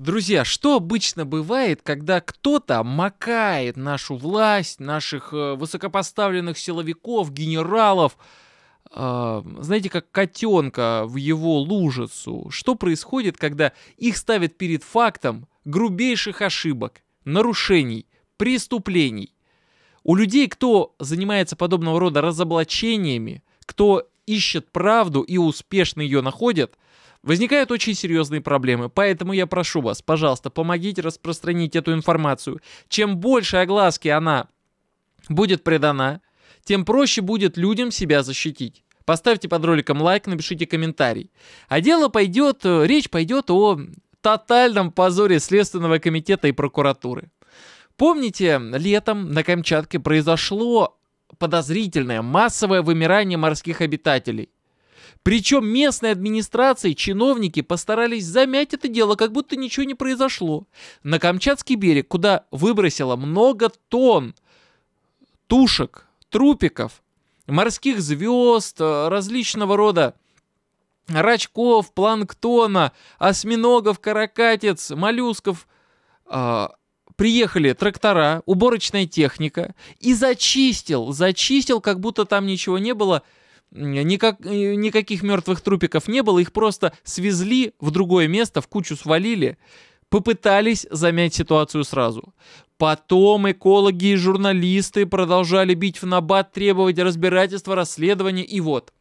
Друзья, что обычно бывает, когда кто-то макает нашу власть, наших э, высокопоставленных силовиков, генералов, э, знаете, как котенка в его лужицу? Что происходит, когда их ставят перед фактом грубейших ошибок, нарушений, преступлений? У людей, кто занимается подобного рода разоблачениями, кто ищет правду и успешно ее находит – Возникают очень серьезные проблемы, поэтому я прошу вас, пожалуйста, помогите распространить эту информацию. Чем больше огласки она будет предана, тем проще будет людям себя защитить. Поставьте под роликом лайк, напишите комментарий. А дело пойдет, э, речь пойдет о тотальном позоре Следственного комитета и прокуратуры. Помните, летом на Камчатке произошло подозрительное массовое вымирание морских обитателей. Причем местные администрации, чиновники постарались замять это дело, как будто ничего не произошло. На Камчатский берег, куда выбросило много тонн тушек, трупиков, морских звезд, э, различного рода рачков, планктона, осьминогов, каракатиц, моллюсков, а, приехали трактора, уборочная техника и зачистил, зачистил, как будто там ничего не было – Никак, э, никаких мертвых трупиков не было, их просто свезли в другое место, в кучу свалили, попытались замять ситуацию сразу. Потом экологи и журналисты продолжали бить в набат, требовать разбирательства, расследования и вот.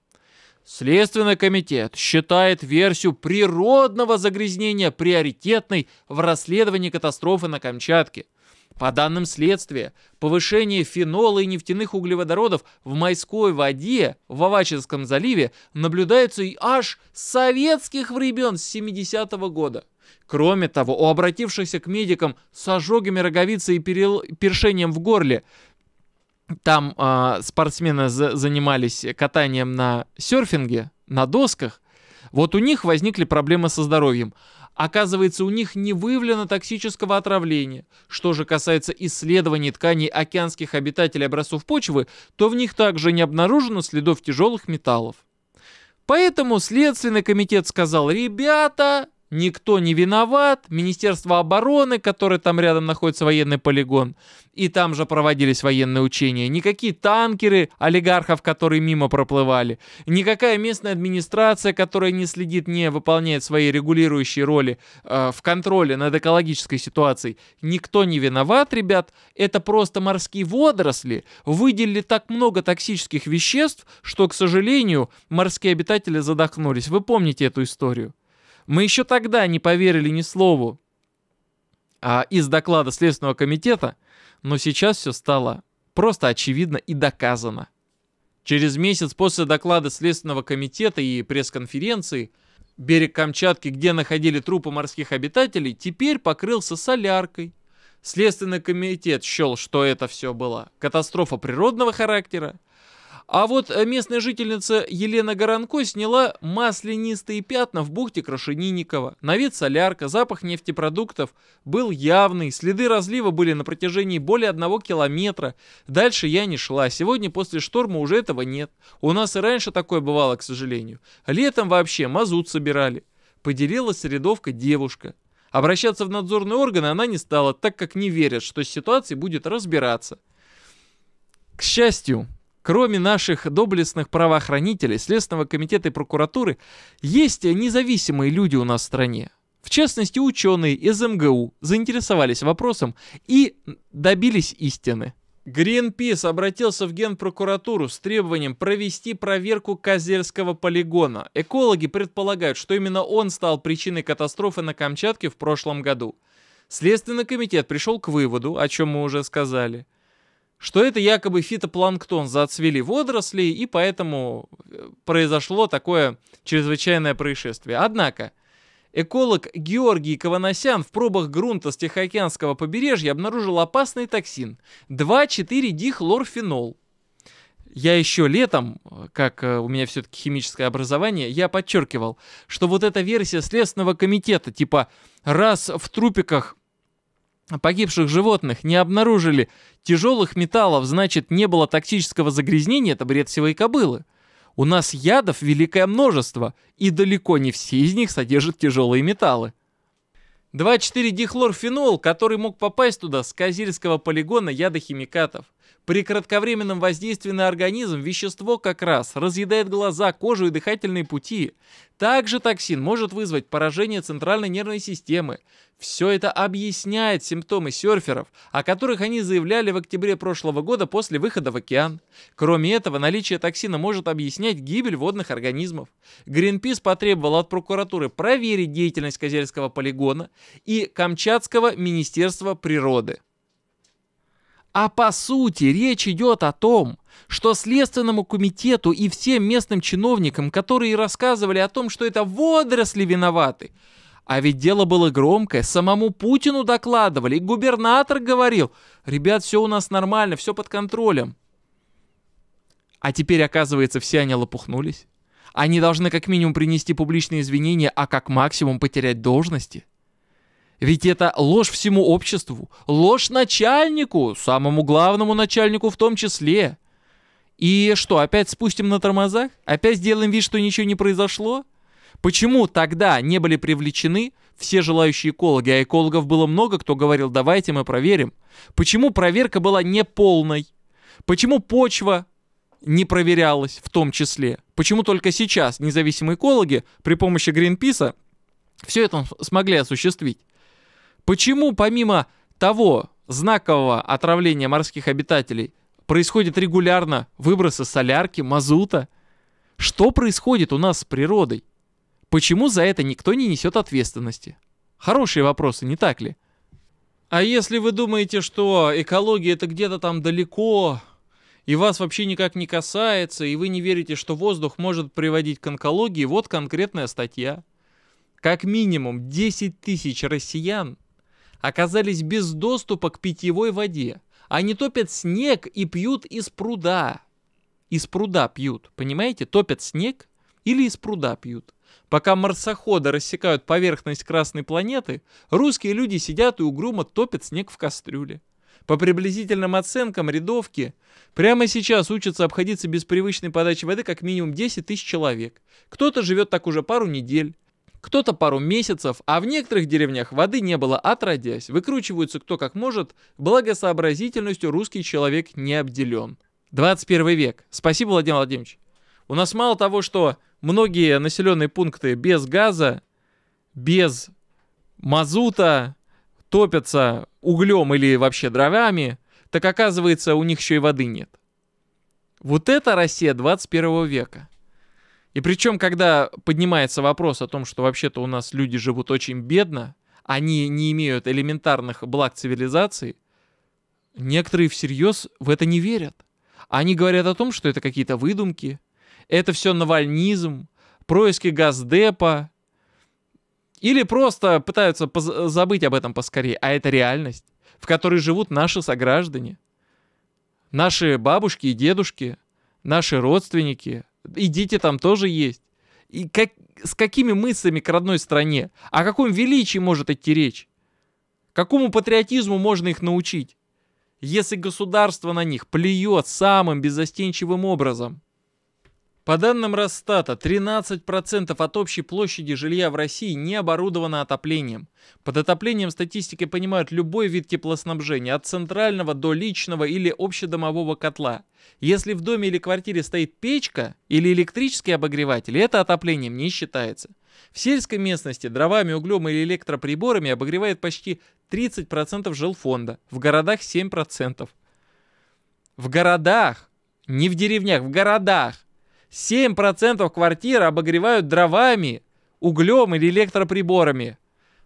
Следственный комитет считает версию природного загрязнения приоритетной в расследовании катастрофы на Камчатке – по данным следствия, повышение фенола и нефтяных углеводородов в майской воде в Авачинском заливе наблюдается и аж с советских времен, с 70-го года. Кроме того, у обратившихся к медикам с ожогами роговицы и перел... першением в горле там э, спортсмены за занимались катанием на серфинге, на досках, вот у них возникли проблемы со здоровьем. Оказывается, у них не выявлено токсического отравления. Что же касается исследований тканей океанских обитателей образцов почвы, то в них также не обнаружено следов тяжелых металлов. Поэтому Следственный комитет сказал, ребята, никто не виноват, Министерство обороны, которое там рядом находится военный полигон, и там же проводились военные учения, никакие танкеры олигархов, которые мимо проплывали, никакая местная администрация, которая не следит, не выполняет свои регулирующие роли э, в контроле над экологической ситуацией, никто не виноват, ребят, это просто морские водоросли выделили так много токсических веществ, что, к сожалению, морские обитатели задохнулись. Вы помните эту историю? Мы еще тогда не поверили ни слову а, из доклада Следственного комитета, но сейчас все стало просто очевидно и доказано. Через месяц после доклада Следственного комитета и пресс-конференции берег Камчатки, где находили трупы морских обитателей, теперь покрылся соляркой. Следственный комитет счел, что это все было катастрофа природного характера, а вот э, местная жительница Елена Горанко сняла маслянистые пятна в бухте Крашенинникова. На вид солярка, запах нефтепродуктов был явный, следы разлива были на протяжении более одного километра. Дальше я не шла, сегодня после шторма уже этого нет. У нас и раньше такое бывало, к сожалению. Летом вообще мазут собирали. Поделилась рядовка девушка. Обращаться в надзорные органы она не стала, так как не верит, что с ситуацией будет разбираться. К счастью, Кроме наших доблестных правоохранителей, Следственного комитета и прокуратуры, есть независимые люди у нас в стране. В частности, ученые из МГУ заинтересовались вопросом и добились истины. Гринпис обратился в Генпрокуратуру с требованием провести проверку Козельского полигона. Экологи предполагают, что именно он стал причиной катастрофы на Камчатке в прошлом году. Следственный комитет пришел к выводу, о чем мы уже сказали – что это якобы фитопланктон зацвели водоросли, и поэтому э, произошло такое чрезвычайное происшествие. Однако, эколог Георгий Каваносян в пробах грунта с Тихоокеанского побережья обнаружил опасный токсин 2,4-дихлорфенол. Я еще летом, как э, у меня все-таки химическое образование, я подчеркивал, что вот эта версия Следственного комитета, типа раз в трупиках погибших животных, не обнаружили тяжелых металлов, значит, не было токсического загрязнения, это бред сивой кобылы. У нас ядов великое множество, и далеко не все из них содержат тяжелые металлы. 2,4-дихлорфенол, который мог попасть туда с Козельского полигона ядохимикатов – при кратковременном воздействии на организм вещество как раз разъедает глаза, кожу и дыхательные пути. Также токсин может вызвать поражение центральной нервной системы. Все это объясняет симптомы серферов, о которых они заявляли в октябре прошлого года после выхода в океан. Кроме этого, наличие токсина может объяснять гибель водных организмов. Гринпис потребовал от прокуратуры проверить деятельность Козельского полигона и Камчатского министерства природы. А по сути речь идет о том, что Следственному комитету и всем местным чиновникам, которые рассказывали о том, что это водоросли виноваты, а ведь дело было громкое, самому Путину докладывали, и губернатор говорил, ребят, все у нас нормально, все под контролем. А теперь, оказывается, все они лопухнулись. Они должны как минимум принести публичные извинения, а как максимум потерять должности. Ведь это ложь всему обществу, ложь начальнику, самому главному начальнику в том числе. И что, опять спустим на тормозах? Опять сделаем вид, что ничего не произошло? Почему тогда не были привлечены все желающие экологи, а экологов было много, кто говорил, давайте мы проверим. Почему проверка была неполной? Почему почва не проверялась в том числе? Почему только сейчас независимые экологи при помощи Гринписа все это смогли осуществить? Почему помимо того знакового отравления морских обитателей происходит регулярно выбросы солярки, мазута? Что происходит у нас с природой? Почему за это никто не несет ответственности? Хорошие вопросы, не так ли? А если вы думаете, что экология это где-то там далеко, и вас вообще никак не касается, и вы не верите, что воздух может приводить к онкологии, вот конкретная статья. Как минимум 10 тысяч россиян оказались без доступа к питьевой воде. Они топят снег и пьют из пруда. Из пруда пьют, понимаете? Топят снег или из пруда пьют. Пока марсоходы рассекают поверхность Красной планеты, русские люди сидят и угрюмо топят снег в кастрюле. По приблизительным оценкам рядовки, прямо сейчас учатся обходиться без привычной подачи воды как минимум 10 тысяч человек. Кто-то живет так уже пару недель кто-то пару месяцев, а в некоторых деревнях воды не было отродясь, выкручиваются кто как может, благосообразительностью русский человек не обделен. 21 век. Спасибо, Владимир Владимирович. У нас мало того, что многие населенные пункты без газа, без мазута, топятся углем или вообще дровами, так оказывается, у них еще и воды нет. Вот это Россия 21 века. И причем, когда поднимается вопрос о том, что вообще-то у нас люди живут очень бедно, они не имеют элементарных благ цивилизации, некоторые всерьез в это не верят. Они говорят о том, что это какие-то выдумки, это все навальнизм, происки Газдепа, или просто пытаются забыть об этом поскорее, а это реальность, в которой живут наши сограждане, наши бабушки и дедушки, наши родственники, и дети там тоже есть. И как, с какими мыслями к родной стране? О каком величии может идти речь? Какому патриотизму можно их научить? Если государство на них плюет самым безостенчивым образом – по данным Росстата, 13% от общей площади жилья в России не оборудовано отоплением. Под отоплением статистикой понимают любой вид теплоснабжения, от центрального до личного или общедомового котла. Если в доме или квартире стоит печка или электрический обогреватель, это отоплением не считается. В сельской местности дровами, углем или электроприборами обогревает почти 30% жилфонда, в городах 7%. В городах, не в деревнях, в городах 7% квартир обогревают дровами, углем или электроприборами,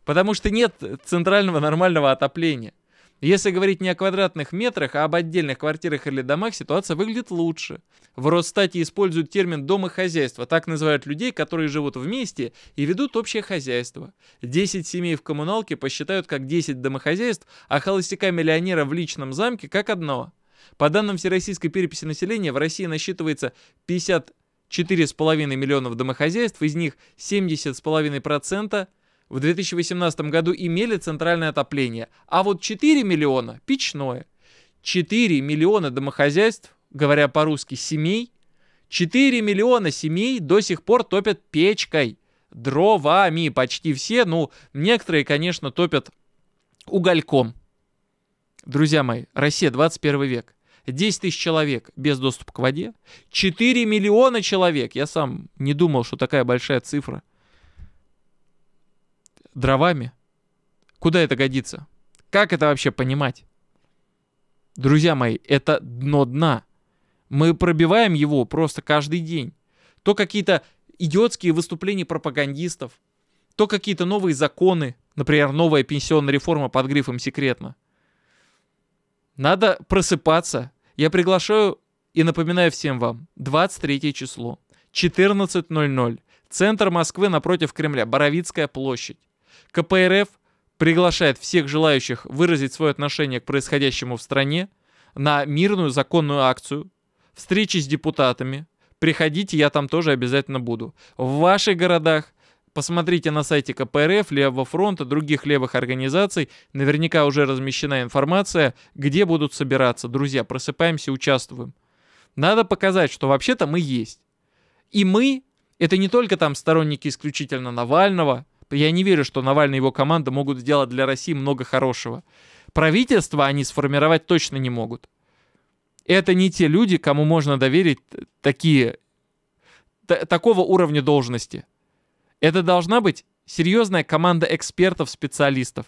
потому что нет центрального нормального отопления. Если говорить не о квадратных метрах, а об отдельных квартирах или домах, ситуация выглядит лучше. В Росстате используют термин «домохозяйство». Так называют людей, которые живут вместе и ведут общее хозяйство. 10 семей в коммуналке посчитают как 10 домохозяйств, а холостяка-миллионера в личном замке как одно – по данным Всероссийской переписи населения, в России насчитывается 54,5 миллионов домохозяйств, из них 70,5% в 2018 году имели центральное отопление, а вот 4 миллиона – печное. 4 миллиона домохозяйств, говоря по-русски, семей, 4 миллиона семей до сих пор топят печкой, дровами почти все, ну, некоторые, конечно, топят угольком. Друзья мои, Россия, 21 век. 10 тысяч человек без доступа к воде, 4 миллиона человек. Я сам не думал, что такая большая цифра. Дровами. Куда это годится? Как это вообще понимать? Друзья мои, это дно дна. Мы пробиваем его просто каждый день. То какие-то идиотские выступления пропагандистов, то какие-то новые законы, например, новая пенсионная реформа под грифом «секретно», надо просыпаться. Я приглашаю и напоминаю всем вам. 23 число, 14.00. Центр Москвы напротив Кремля, Боровицкая площадь. КПРФ приглашает всех желающих выразить свое отношение к происходящему в стране на мирную законную акцию, встречи с депутатами. Приходите, я там тоже обязательно буду. В ваших городах Посмотрите на сайте КПРФ, Левого фронта, других левых организаций. Наверняка уже размещена информация, где будут собираться. Друзья, просыпаемся, участвуем. Надо показать, что вообще-то мы есть. И мы — это не только там сторонники исключительно Навального. Я не верю, что Навальный и его команда могут сделать для России много хорошего. Правительство они сформировать точно не могут. Это не те люди, кому можно доверить такие, такого уровня должности — это должна быть серьезная команда экспертов-специалистов.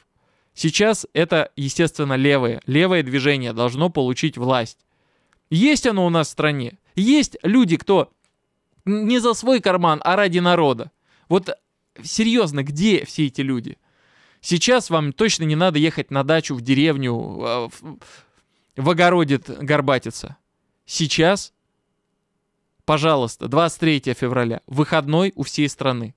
Сейчас это, естественно, левое. Левое движение должно получить власть. Есть оно у нас в стране. Есть люди, кто не за свой карман, а ради народа. Вот серьезно, где все эти люди? Сейчас вам точно не надо ехать на дачу, в деревню, а, в, в огороде горбатиться. Сейчас, пожалуйста, 23 февраля, выходной у всей страны.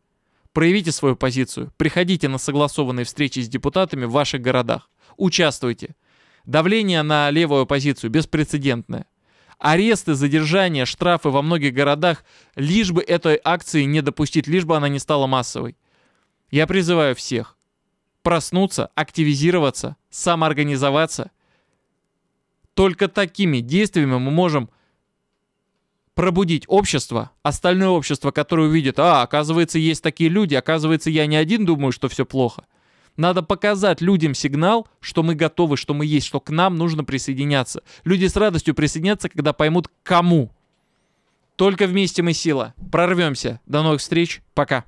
Проявите свою позицию. Приходите на согласованные встречи с депутатами в ваших городах. Участвуйте. Давление на левую оппозицию беспрецедентное. Аресты, задержания, штрафы во многих городах, лишь бы этой акции не допустить, лишь бы она не стала массовой. Я призываю всех проснуться, активизироваться, самоорганизоваться. Только такими действиями мы можем пробудить общество, остальное общество, которое увидит, а, оказывается, есть такие люди, оказывается, я не один думаю, что все плохо. Надо показать людям сигнал, что мы готовы, что мы есть, что к нам нужно присоединяться. Люди с радостью присоединятся, когда поймут, кому. Только вместе мы сила. Прорвемся. До новых встреч. Пока.